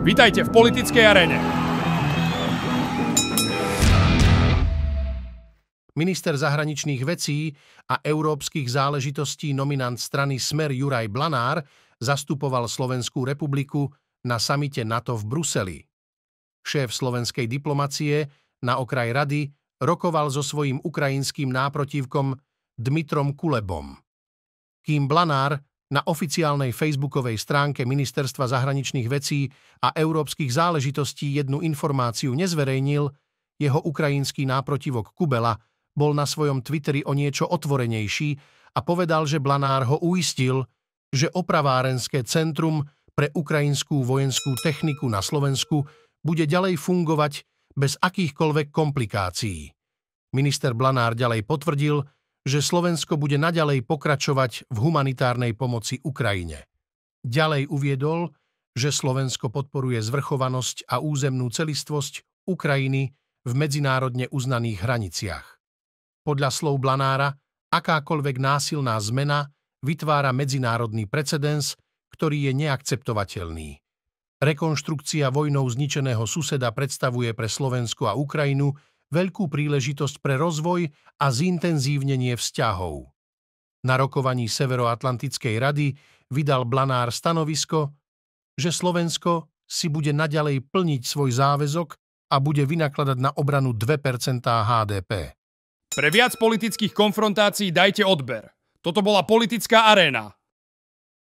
Vítajte v politickej arene. Minister zahraničných vecí a európskych záležitostí nominant strany Smer Juraj Blanár zastupoval Slovenskú republiku na samite NATO v Bruseli. Šéf slovenskej diplomacie na okraj rady rokoval so svojím ukrajinským náprotivkom Dmitrom Kulebom. Kým Blanár na oficiálnej facebookovej stránke Ministerstva zahraničných vecí a európskych záležitostí jednu informáciu nezverejnil, jeho ukrajinský náprotivok Kubela bol na svojom Twitteri o niečo otvorenejší a povedal, že Blanár ho uistil, že opravárenské centrum pre ukrajinskú vojenskú techniku na Slovensku bude ďalej fungovať bez akýchkoľvek komplikácií. Minister Blanár ďalej potvrdil, že Slovensko bude naďalej pokračovať v humanitárnej pomoci Ukrajine. Ďalej uviedol, že Slovensko podporuje zvrchovanosť a územnú celistvosť Ukrajiny v medzinárodne uznaných hraniciach. Podľa slov Blanára, akákoľvek násilná zmena vytvára medzinárodný precedens, ktorý je neakceptovateľný. Rekonštrukcia vojnou zničeného suseda predstavuje pre Slovensko a Ukrajinu veľkú príležitosť pre rozvoj a zintenzívnenie vzťahov. Na rokovaní Severoatlantickej rady vydal Blanár stanovisko, že Slovensko si bude naďalej plniť svoj záväzok a bude vynakladať na obranu 2 HDP. Pre viac politických konfrontácií dajte odber. Toto bola politická aréna.